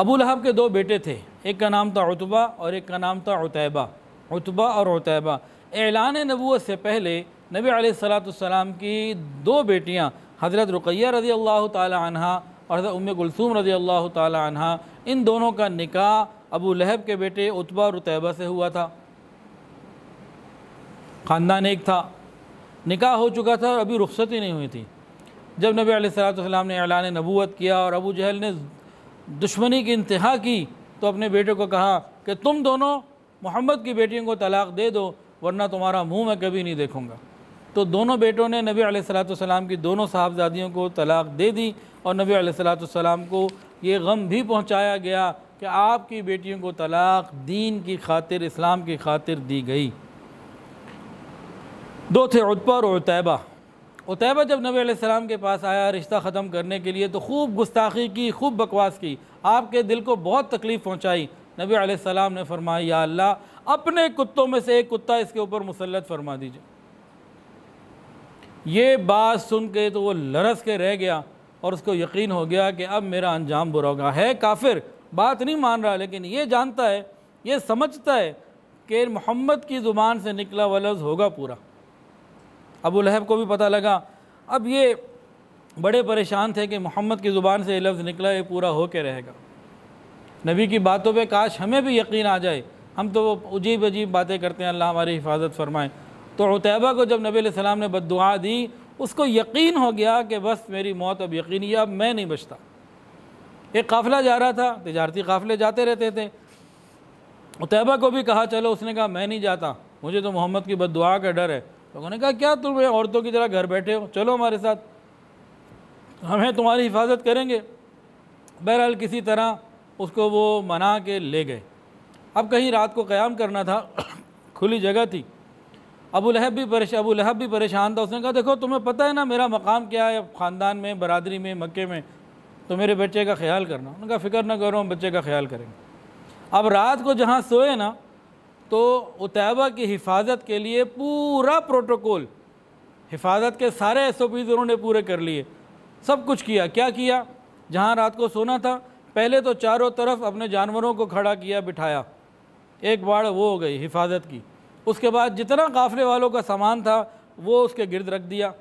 अबू लहब के दो बेटे थे एक का नाम था उतबा और एक का नाम था उतैबा उतबा और उतैबा एलान नबूत से पहले नबी सलाम की दो बेटियाँ हज़रत रुकैया रज़ी अल्लाह तहा और हज़रत गुलसूम रज़ी अल्लाह तह इन दोनों का निकाह अबू लहब के बेटे उतबा और उतैबा से हुआ था ख़ानदान एक था निकाह हो चुका था और अभी रुख्सत ही नहीं हुई थी जब नबी सलाम ने ऐलान नबूत किया और अबू जहल ने दुश्मनी की इंतहा की तो अपने बेटे को कहा कि तुम दोनों मोहम्मद की बेटियों को तलाक़ दे दो वरना तुम्हारा मुंह मैं कभी नहीं देखूंगा तो दोनों बेटों ने नबी सलाम की दोनों साहबजादियों को तलाक़ दे दी और नबी सलाम को ये गम भी पहुँचाया गया कि आपकी बेटियों को तलाक़ दीन की खातिर इस्लाम की खातिर दी गई दो थे उतपा और उतैबा उतैबा जब नबी सलाम के पास आया रिश्ता ख़त्म करने के लिए तो खूब गुस्ताखी की खूब बकवास की आपके दिल को बहुत तकलीफ़ पहुँचाई नबी सलाम ने फरमाया या अल्लाह अपने कुत्तों में से एक कुत्ता इसके ऊपर मुसलत फरमा दीजिए ये बात सुन के तो वो लरस के रह गया और उसको यकीन हो गया कि अब मेरा अंजाम बुरा होगा है काफिर बात नहीं मान रहा लेकिन ये जानता है ये समझता है कि मोहम्मद की ज़ुबान से निकला वलज होगा पूरा अबू लहब को भी पता लगा अब ये बड़े परेशान थे कि मोहम्मद की ज़ुबान से ये लफ्ज़ निकला ये पूरा हो के रहेगा नबी की बातों पे काश हमें भी यकीन आ जाए हम तो वो अजीब अजीब बातें करते हैं अल्लाह हमारी हिफाजत फरमाए तो उतैबा को जब नबी सलाम ने बद दी उसको यकीन हो गया कि बस मेरी मौत अब यकीन ही अब मैं नहीं बचता एक काफ़िला जा रहा था तजारती काफ़िले जाते रहते थे उतैबा को भी कहा चलो उसने कहा मैं नहीं जाता मुझे तो मोहम्मद की बद का डर है लोगों ने कहा क्या तुम औरतों की तरह घर बैठे हो चलो हमारे साथ हमें तुम्हारी हिफाजत करेंगे बहरहाल किसी तरह उसको वो मना के ले गए अब कहीं रात को क़याम करना था खुली जगह थी अबू लहब भी परेश अबू लहब भी परेशान था उसने कहा देखो तुम्हें पता है ना मेरा मकाम क्या है ख़ानदान में बरदरी में मक्के में तो मेरे बच्चे का ख्याल करना उनका फ़िक्र ना करो हम बच्चे का ख्याल करेंगे अब रात को जहाँ सोए ना तो उतैबा की हिफाजत के लिए पूरा प्रोटोकॉल हिफाजत के सारे एस ओ पीज़ उन्होंने पूरे कर लिए सब कुछ किया क्या किया जहाँ रात को सोना था पहले तो चारों तरफ अपने जानवरों को खड़ा किया बिठाया एक बाढ़ वो हो गई हिफाजत की उसके बाद जितना काफ़ले वालों का सामान था वो उसके गिरद रख दिया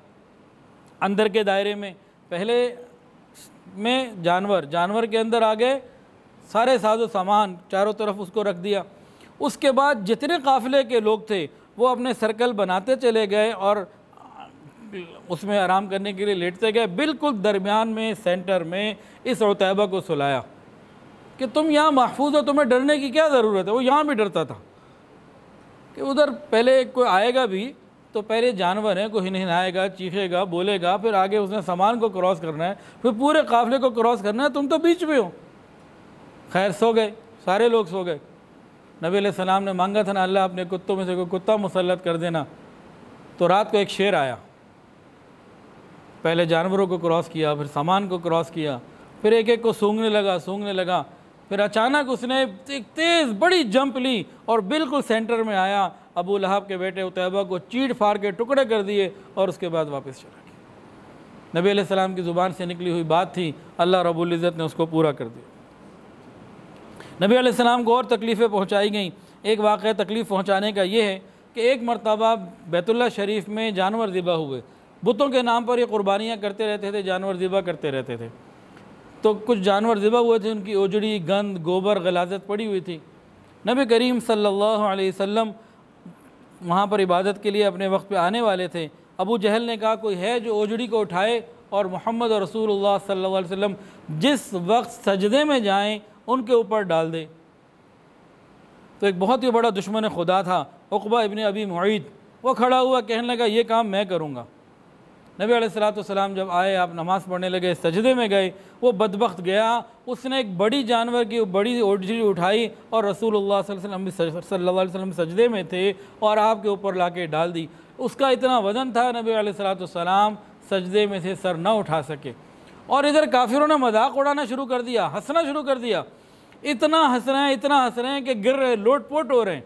अंदर के दायरे में पहले में जानवर जानवर के अंदर आ गए सारे साजो सामान चारों तरफ उसको रख दिया उसके बाद जितने काफ़िले के लोग थे वो अपने सर्कल बनाते चले गए और उसमें आराम करने के लिए लेटते गए बिल्कुल दरमियान में सेंटर में इस रोतबा को सुलाया कि तुम यहाँ महफूज हो तुम्हें डरने की क्या ज़रूरत है वो यहाँ भी डरता था कि उधर पहले कोई आएगा भी तो पहले जानवर है कोई हिनहिनाएगा चीखेगा बोलेगा फिर आगे उसने सामान को क्रॉस करना है फिर पूरे काफ़िले को क्रॉस करना है तुम तो बीच में हो खैर सो गए सारे लोग सो गए नबी सलाम ने मांगा था ना अल्लाह अपने कुत्तों में से कोई कुत्ता मुसलत कर देना तो रात को एक शेर आया पहले जानवरों को क्रॉस किया फिर सामान को क्रॉस किया फिर एक एक को सूंघने लगा सूंघने लगा फिर अचानक उसने एक तेज़ बड़ी जंप ली और बिल्कुल सेंटर में आया अबू लहाब के बेटे उतैबा को चीट फाड़ के टुकड़े कर दिए और उसके बाद वापस चला गया नबी सलाम की ज़ुबान से निकली हुई बात थी अल्लाह रबुल्ज़त ने उसको पूरा कर दिया नबी आसमाम को और तकलीफ़ें पहुँचाई गईं एक वाक़ तकलीफ़ पहुँचाने का ये है कि एक मरतबा बैतुल्ला शरीफ में जानवर ज़िबा हुए बुतों के नाम पर ये कुर्बानियाँ करते रहते थे जानवर ज़िबा करते रहते थे तो कुछ जानवर ज़िबा हुए थे उनकी ओजड़ी गंद गोबर गलाजत पड़ी हुई थी नबी करीम सल्लल्लाहु अलैहि वसल्लम वहाँ पर इबादत के लिए अपने वक्त पे आने वाले थे अबू जहल ने कहा कोई है जो ओजड़ी को उठाए और मोहम्मद और रसूल सल्ला वसम जिस वक्त सजदे में जाएँ उनके ऊपर डाल दे तो एक बहुत ही बड़ा दुश्मन खुदा था उकबा इबन अबी मुईद वो खड़ा हुआ कहने लगा ये काम मैं करूँगा नबी सलाम जब आए आप नमाज़ पढ़ने लगे सजदे में गए वो बदबख्त गया उसने एक बड़ी जानवर की बड़ी ओटरी उठाई और रसूल वसल्लम सजदे में थे और आपके ऊपर ला के डाल दी उसका इतना वज़न था नबी सलाम सजदे में से सर ना उठा सके और इधर काफिरों ने मजाक उड़ाना शुरू कर दिया हंसना शुरू कर दिया इतना हंस रहे हैं इतना हंस रहे हैं कि गिर रहे लोट पोट हो रहे हैं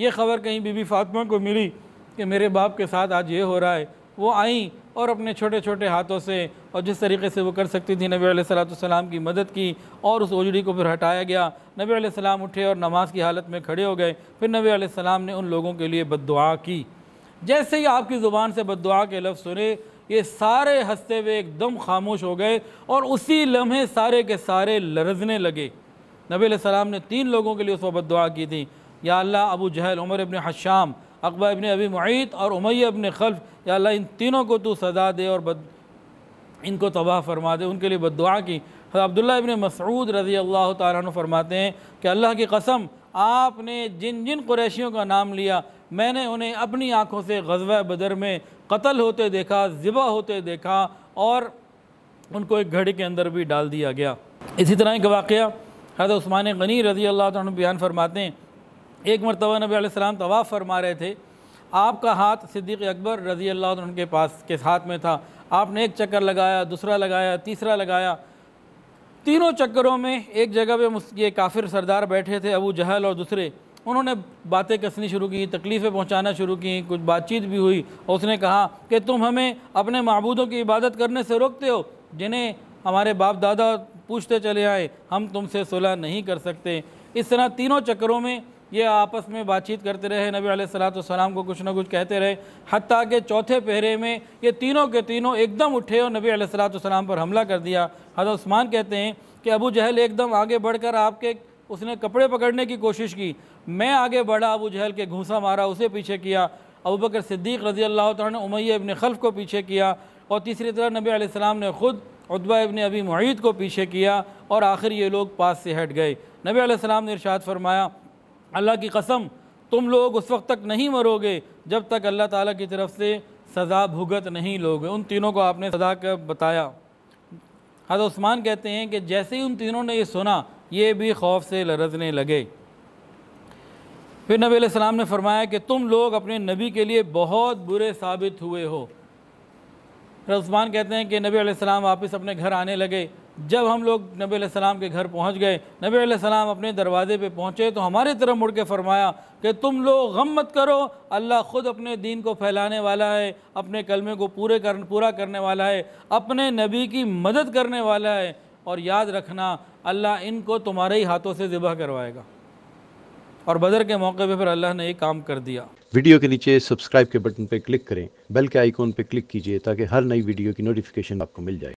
ये खबर कहीं बीबी फातमा को मिली कि मेरे बाप के साथ आज ये हो रहा है वो आई और अपने छोटे छोटे हाथों से और जिस तरीके से वो कर सकती थी नबी सलाम की मदद की और उस ओजड़ी को फिर हटाया गया नबी सलाम उठे और नमाज की हालत में खड़े हो गए फिर नबी सलाम ने उन लोगों के लिए बद की जैसे ही आपकी ज़ुबान से बद के लफ्ज़ सुने ये सारे हंसते हुए एकदम खामोश हो गए और उसी लम्हे सारे के सारे लरजने लगे नबी सलाम ने तीन लोगों के लिए उस वक्त दुआ की थी या अल्लाह अबू जहल उमर अबन हशाम अकबा इबन अबी मुत और उमैय अबन खल्फ या अल्लाह इन तीनों को तो सजा दे और बद इनको तबाह फरमा दे उनके लिए बदुआ की अब्दुल्ला अबन मसरूद रज़ी अल्लाह तरमाते हैं कि अल्लाह की कसम आपने जिन जिन क्रैशियों का नाम लिया मैंने उन्हें अपनी आंखों से गजब बदर में कत्ल होते देखा ज़िबा होते देखा और उनको एक घड़ी के अंदर भी डाल दिया गया इसी तरह एक वाक़ हज़र उस्मान गनी रज़ी अल्लाह तुम बयान फरमाते हैं एक मरतबा नबी तवाफ़ फरमा रहे थे आपका हाथ सिद्दीक़ अकबर रज़ी अल्लाह तो उनके पास के हाथ में था आपने एक चक्कर लगाया दूसरा लगाया तीसरा लगाया तीनों चक्करों में एक जगह पे ये काफिर सरदार बैठे थे अबू जहल और दूसरे उन्होंने बातें कसनी शुरू की तकलीफ़ें पहुंचाना शुरू की कुछ बातचीत भी हुई और उसने कहा कि तुम हमें अपने महबूदों की इबादत करने से रोकते हो जिन्हें हमारे बाप दादा पूछते चले आए हम तुमसे सुलह नहीं कर सकते इस तरह तीनों चक्करों में ये आपस में बातचीत करते रहे नबी सलाम को कुछ ना कुछ कहते रहे हती के चौथे पहरे में ये तीनों के तीनों एकदम उठे और नबी सलाम पर हमला कर दिया हज़रत उस्मान कहते हैं कि अबू जहल एकदम आगे बढ़कर आपके उसने कपड़े पकड़ने की कोशिश की मैं आगे बढ़ा अबू जहल के घूसा मारा उसे पीछे किया अबू बकर सिद्दीक रजी अल्लाह ने उमैया इबन खल्फ को पीछे किया और तीसरी तरह नबी आसमाम ने ख़ुद उतबा इबन अबी मुहित को पीछे किया और आखिर ये लोग पास से हट गए नबी आसमाम ने इरशाद फरमाया अल्लाह की कसम तुम लोग उस वक्त तक नहीं मरोगे जब तक अल्लाह ताला की तरफ से सज़ा भुगत नहीं लोगे उन तीनों को आपने सजा कर बताया हज़रत उस्मान कहते हैं कि जैसे ही उन तीनों ने ये सुना ये भी खौफ से लरजने लगे फिर नबी सलाम ने फरमाया कि तुम लोग अपने नबी के लिए बहुत बुरे साबित हुए हो रस्मान कहते हैं कि नबी सलाम वापस अपने घर आने लगे जब हम लोग नबी सलाम के घर पहुंच गए नबी सलाम अपने दरवाज़े पे पहुंचे तो हमारे तरफ मुड़ के फरमाया कि तुम लोग गम मत करो अल्लाह ख़ुद अपने दीन को फैलाने वाला है अपने कलमे को पूरे कर पूरा करने वाला है अपने नबी की मदद करने वाला है और याद रखना अल्लाह इनको तुम्हारे ही हाथों से ज़िबह करवाएगा और बदर के मौके पर फिर अल्लाह ने ये काम कर दिया वीडियो के नीचे सब्सक्राइब के बटन पर क्लिक करें बेल के आइकॉन पे क्लिक कीजिए ताकि हर नई वीडियो की नोटिफिकेशन आपको मिल जाए